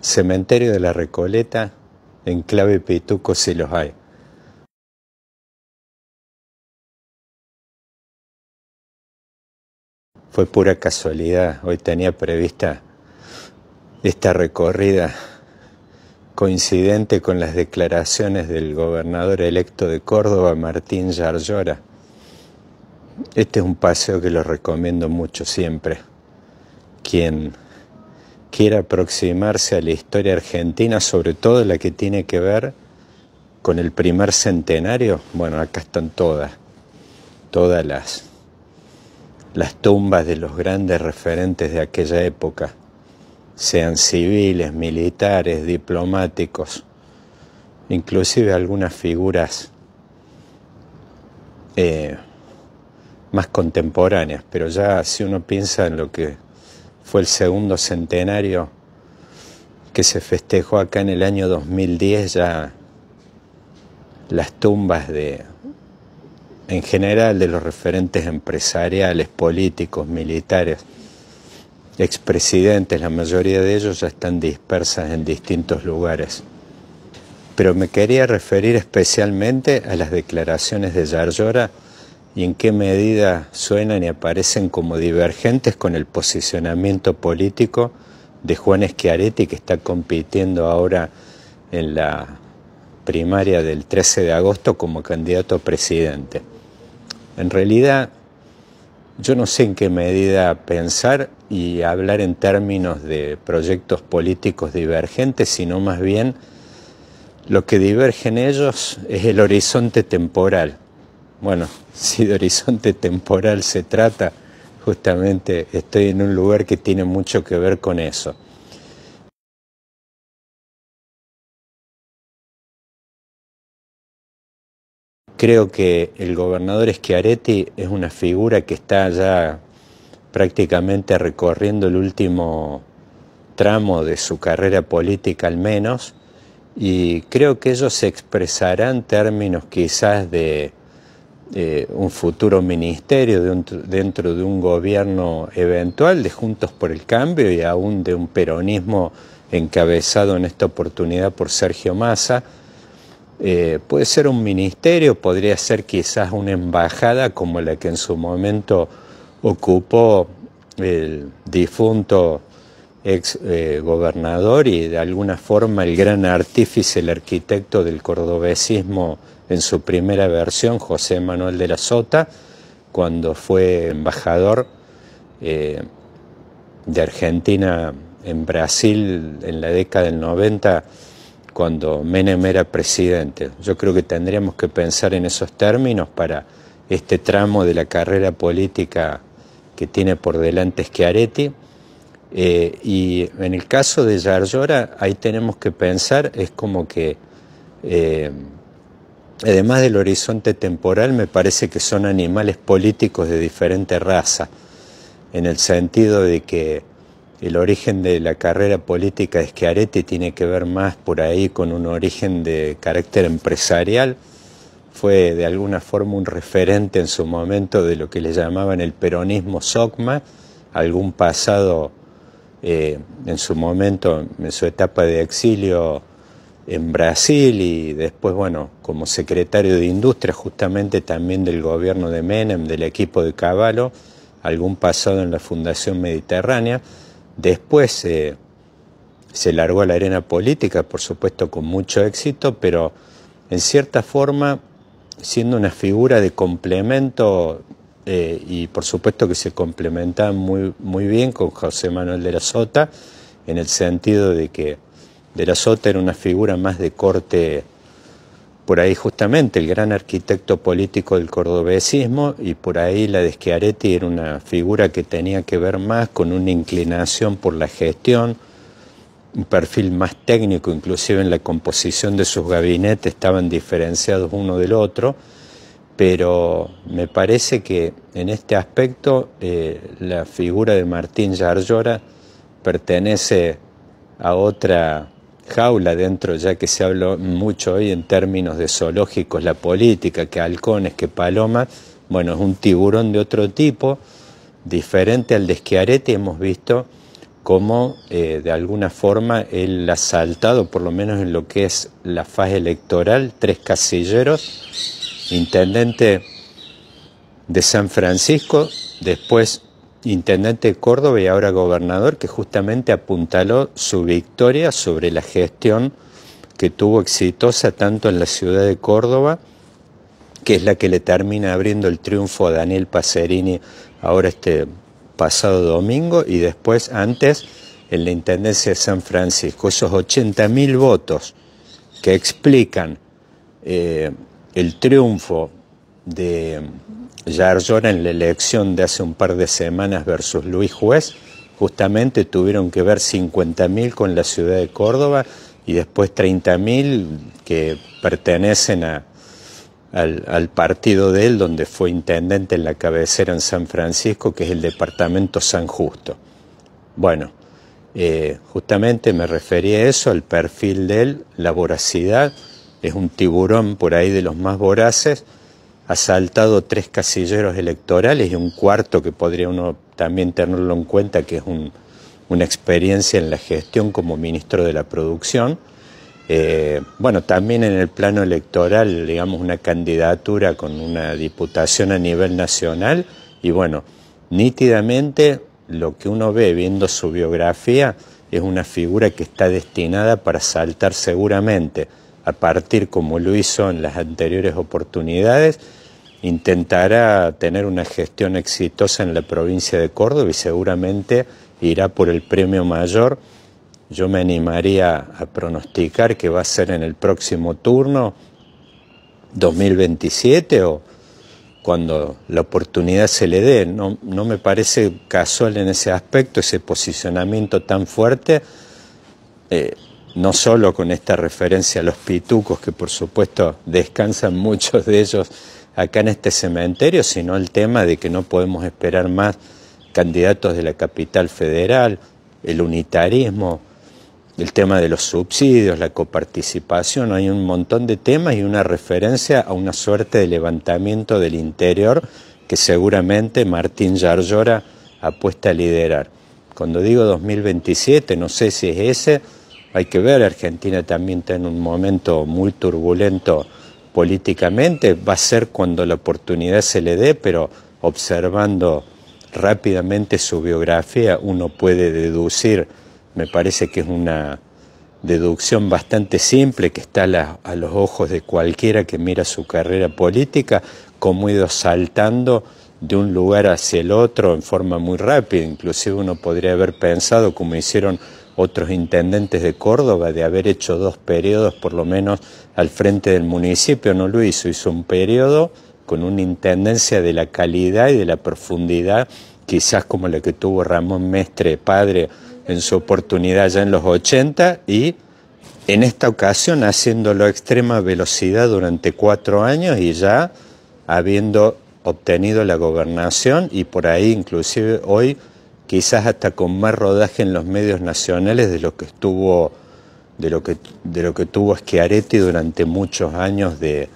Cementerio de la Recoleta, enclave Pituco si los hay. Fue pura casualidad, hoy tenía prevista esta recorrida coincidente con las declaraciones del gobernador electo de Córdoba, Martín Yarlora. Este es un paseo que lo recomiendo mucho siempre. Quien quiere aproximarse a la historia argentina, sobre todo la que tiene que ver con el primer centenario, bueno, acá están todas, todas las, las tumbas de los grandes referentes de aquella época, sean civiles, militares, diplomáticos, inclusive algunas figuras eh, más contemporáneas, pero ya si uno piensa en lo que fue el segundo centenario que se festejó acá en el año 2010, ya las tumbas de, en general, de los referentes empresariales, políticos, militares, expresidentes, la mayoría de ellos ya están dispersas en distintos lugares. Pero me quería referir especialmente a las declaraciones de Yarlora y en qué medida suenan y aparecen como divergentes con el posicionamiento político de Juan Schiaretti, que está compitiendo ahora en la primaria del 13 de agosto como candidato a presidente. En realidad, yo no sé en qué medida pensar y hablar en términos de proyectos políticos divergentes, sino más bien lo que divergen ellos es el horizonte temporal bueno, si de horizonte temporal se trata, justamente estoy en un lugar que tiene mucho que ver con eso. Creo que el gobernador Schiaretti es una figura que está ya prácticamente recorriendo el último tramo de su carrera política al menos, y creo que ellos se expresarán términos quizás de eh, un futuro ministerio dentro, de un gobierno eventual de Juntos por el Cambio y aún de un peronismo encabezado en esta oportunidad por Sergio Massa. Eh, puede ser un ministerio, podría ser quizás una embajada como la que en su momento ocupó el difunto ex eh, gobernador y de alguna forma el gran artífice, el arquitecto del cordobesismo en su primera versión, José Manuel de la Sota, cuando fue embajador eh, de Argentina en Brasil en la década del 90, cuando Menem era presidente. Yo creo que tendríamos que pensar en esos términos para este tramo de la carrera política que tiene por delante Schiaretti. Eh, y en el caso de Yaryora, ahí tenemos que pensar, es como que, eh, además del horizonte temporal, me parece que son animales políticos de diferente raza, en el sentido de que el origen de la carrera política de Schiaretti tiene que ver más por ahí con un origen de carácter empresarial, fue de alguna forma un referente en su momento de lo que le llamaban el peronismo SOCMA, algún pasado eh, en su momento, en su etapa de exilio en Brasil y después, bueno, como secretario de Industria justamente también del gobierno de Menem, del equipo de Caballo, algún pasado en la Fundación Mediterránea. Después eh, se largó a la arena política, por supuesto con mucho éxito, pero en cierta forma siendo una figura de complemento eh, y por supuesto que se complementaba muy, muy bien con José Manuel de la Sota, en el sentido de que de la Sota era una figura más de corte, por ahí justamente el gran arquitecto político del cordobesismo, y por ahí la de Schiaretti era una figura que tenía que ver más con una inclinación por la gestión, un perfil más técnico, inclusive en la composición de sus gabinetes estaban diferenciados uno del otro pero me parece que en este aspecto eh, la figura de Martín Yarlora pertenece a otra jaula dentro, ya que se habló mucho hoy en términos de zoológicos, la política, que halcones, que palomas, bueno, es un tiburón de otro tipo, diferente al de Schiaretti, hemos visto cómo eh, de alguna forma él ha saltado, por lo menos en lo que es la fase electoral, tres casilleros intendente de San Francisco, después intendente de Córdoba y ahora gobernador, que justamente apuntaló su victoria sobre la gestión que tuvo exitosa tanto en la ciudad de Córdoba, que es la que le termina abriendo el triunfo a Daniel Pacerini ahora este pasado domingo, y después antes en la Intendencia de San Francisco, esos 80.000 votos que explican eh, el triunfo de Yarlora en la elección de hace un par de semanas versus Luis Juez, justamente tuvieron que ver 50.000 con la ciudad de Córdoba y después 30.000 que pertenecen al, partido de él, donde fue intendente en la cabecera en San Francisco, que es el departamento San Justo. Bueno, eh, justamente me referí a eso, al perfil de él, la voracidad es un tiburón por ahí de los más voraces, ha saltado tres casilleros electorales y un cuarto que podría uno también tenerlo en cuenta, que es una experiencia en la gestión como ministro de la producción. Eh, bueno, también en el plano electoral, digamos, una candidatura con una diputación a nivel nacional y bueno, nítidamente lo que uno ve viendo su biografía es una figura que está destinada para saltar seguramente a partir como lo hizo en las anteriores oportunidades, intentará tener una gestión exitosa en la provincia de Córdoba y seguramente irá por el premio mayor. Yo me animaría a pronosticar que va a ser en el próximo turno, 2027 o cuando la oportunidad se le dé. No, no me parece casual en ese aspecto ese posicionamiento tan fuerte. Eh, no solo con esta referencia a los pitucos, que por supuesto descansan muchos de ellos acá en este cementerio, sino el tema de que no podemos esperar más candidatos de la capital federal, el unitarismo, el tema de los subsidios, la coparticipación, hay un montón de temas y una referencia a una suerte de levantamiento del interior que seguramente Martín Yarlora apuesta a liderar. Cuando digo 2027, no sé si es ese, hay que ver, Argentina también está en un momento muy turbulento políticamente, va a ser cuando la oportunidad se le dé, pero observando rápidamente su biografía uno puede deducir, me parece que es una deducción bastante simple que está a, los ojos de cualquiera que mira su carrera política, como ha ido saltando de un lugar hacia el otro en forma muy rápida. Inclusive uno podría haber pensado, como hicieron otros intendentes de Córdoba de haber hecho dos periodos por lo menos al frente del municipio, no lo hizo, hizo un periodo con una intendencia de la calidad y de la profundidad, quizás como la que tuvo Ramón Mestre, padre, en su oportunidad ya en los 80 y en esta ocasión haciéndolo a extrema velocidad durante cuatro años y ya habiendo obtenido la gobernación y por ahí inclusive hoy quizás hasta con más rodaje en los medios nacionales de lo que estuvo de lo que, tuvo Schiaretti durante muchos años de,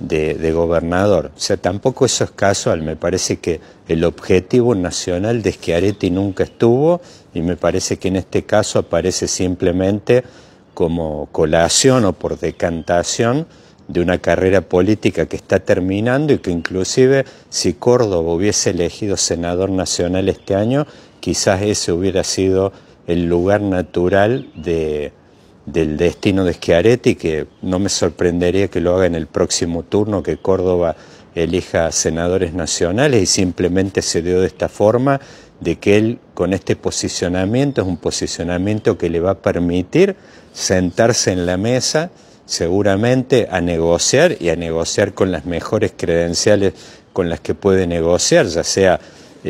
de, gobernador. O sea, tampoco eso es casual. Me parece que el objetivo nacional de Schiaretti nunca estuvo y me parece que en este caso aparece simplemente como colación o por decantación de una carrera política que está terminando y que inclusive si Córdoba hubiese elegido senador nacional este año, quizás ese hubiera sido el lugar natural del destino de Schiaretti, que no me sorprendería que lo haga en el próximo turno, que Córdoba elija senadores nacionales y simplemente se dio de esta forma, de que él con este posicionamiento es un posicionamiento que le va a permitir sentarse en la mesa seguramente a negociar y a negociar con las mejores credenciales con las que puede negociar, ya sea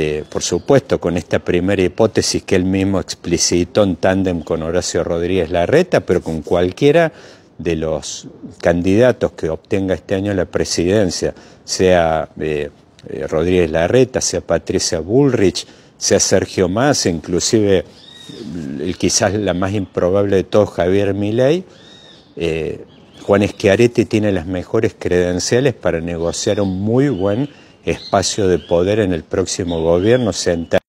eh, por supuesto, con esta primera hipótesis que él mismo explicitó en tándem con Horacio Rodríguez Larreta, pero con cualquiera de los candidatos que obtenga este año la presidencia, sea eh, eh, Rodríguez Larreta, sea Patricia Bullrich, sea Sergio Massa, inclusive mm, quizás la más improbable de todos, Javier Milei, Juan Schiaretti tiene las mejores credenciales para negociar un muy buen espacio de poder en el próximo gobierno central.